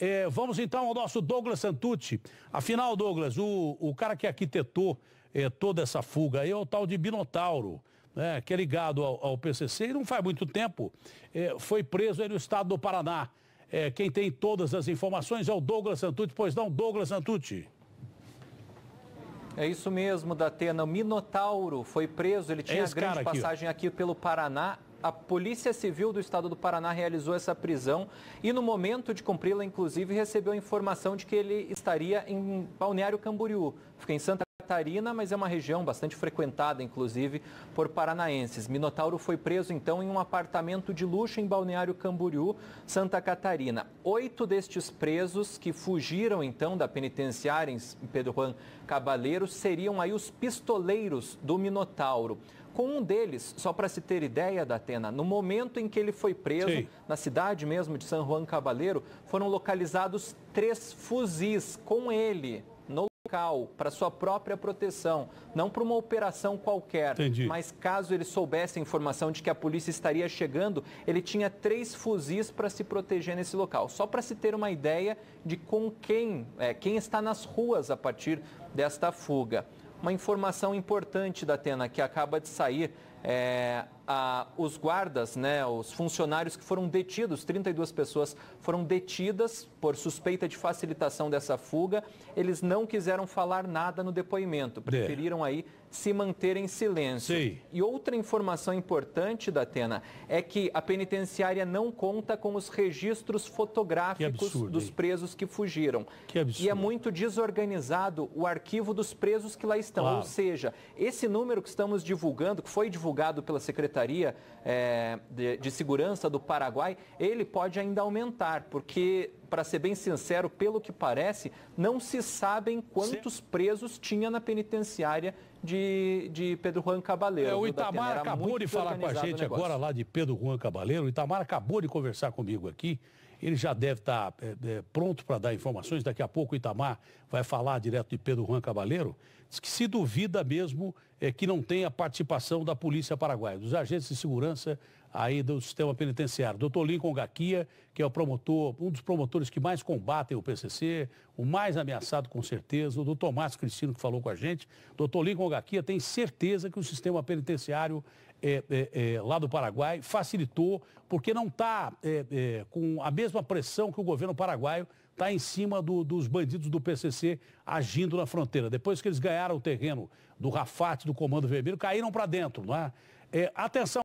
É, vamos então ao nosso Douglas Santucci. Afinal, Douglas, o, o cara que arquitetou é, toda essa fuga aí é o tal de Binotauro, né, que é ligado ao, ao PCC e não faz muito tempo é, foi preso aí no estado do Paraná. É, quem tem todas as informações é o Douglas Santucci. Pois não, Douglas Santucci. É isso mesmo, Datena. O Minotauro foi preso, ele é tinha grande aqui. passagem aqui pelo Paraná a Polícia Civil do Estado do Paraná realizou essa prisão e no momento de cumpri-la, inclusive, recebeu informação de que ele estaria em Balneário Camboriú, fica em Santa Catarina, mas é uma região bastante frequentada, inclusive, por paranaenses. Minotauro foi preso, então, em um apartamento de luxo em Balneário Camboriú, Santa Catarina. Oito destes presos que fugiram, então, da penitenciária em Pedro Juan Cabaleiro seriam aí os pistoleiros do Minotauro com um deles, só para se ter ideia da Atena, no momento em que ele foi preso, Sim. na cidade mesmo de San Juan Cabaleiro, foram localizados três fuzis com ele local, para sua própria proteção, não para uma operação qualquer. Entendi. Mas caso ele soubesse a informação de que a polícia estaria chegando, ele tinha três fuzis para se proteger nesse local. Só para se ter uma ideia de com quem, é, quem está nas ruas a partir desta fuga. Uma informação importante da Atena que acaba de sair. É, ah, os guardas, né, os funcionários que foram detidos, 32 pessoas foram detidas por suspeita de facilitação dessa fuga. Eles não quiseram falar nada no depoimento, é. preferiram aí se manter em silêncio. Sim. E outra informação importante da Atena é que a penitenciária não conta com os registros fotográficos absurdo, dos presos que fugiram. Que absurdo. E é muito desorganizado o arquivo dos presos que lá estão. Claro. Ou seja, esse número que estamos divulgando, que foi divulgado pela Secretaria Secretaria é, de, de Segurança do Paraguai, ele pode ainda aumentar, porque para ser bem sincero, pelo que parece, não se sabem quantos Sim. presos tinha na penitenciária de, de Pedro Juan Cabaleiro. É, o Itamar acabou de falar com a gente agora lá de Pedro Juan Cabaleiro. O Itamar acabou de conversar comigo aqui ele já deve estar tá, é, é, pronto para dar informações. Daqui a pouco o Itamar vai falar direto de Pedro Juan Cabaleiro. Diz que se duvida mesmo é, que não tenha participação da Polícia Paraguaia, dos agentes de segurança aí do sistema penitenciário. Doutor Lincoln Gaquia, que é o promotor, um dos promotores que mais combatem o PCC, o mais ameaçado com certeza, o doutor Márcio Cristino que falou com a gente. Doutor Lincoln Gaquia tem certeza que o sistema penitenciário é, é, é, lá do Paraguai facilitou, porque não está é, é, com a mesma pressão que o governo paraguaio está em cima do, dos bandidos do PCC agindo na fronteira. Depois que eles ganharam o terreno do Rafat, do Comando Vermelho, caíram para dentro. Não é? atenção.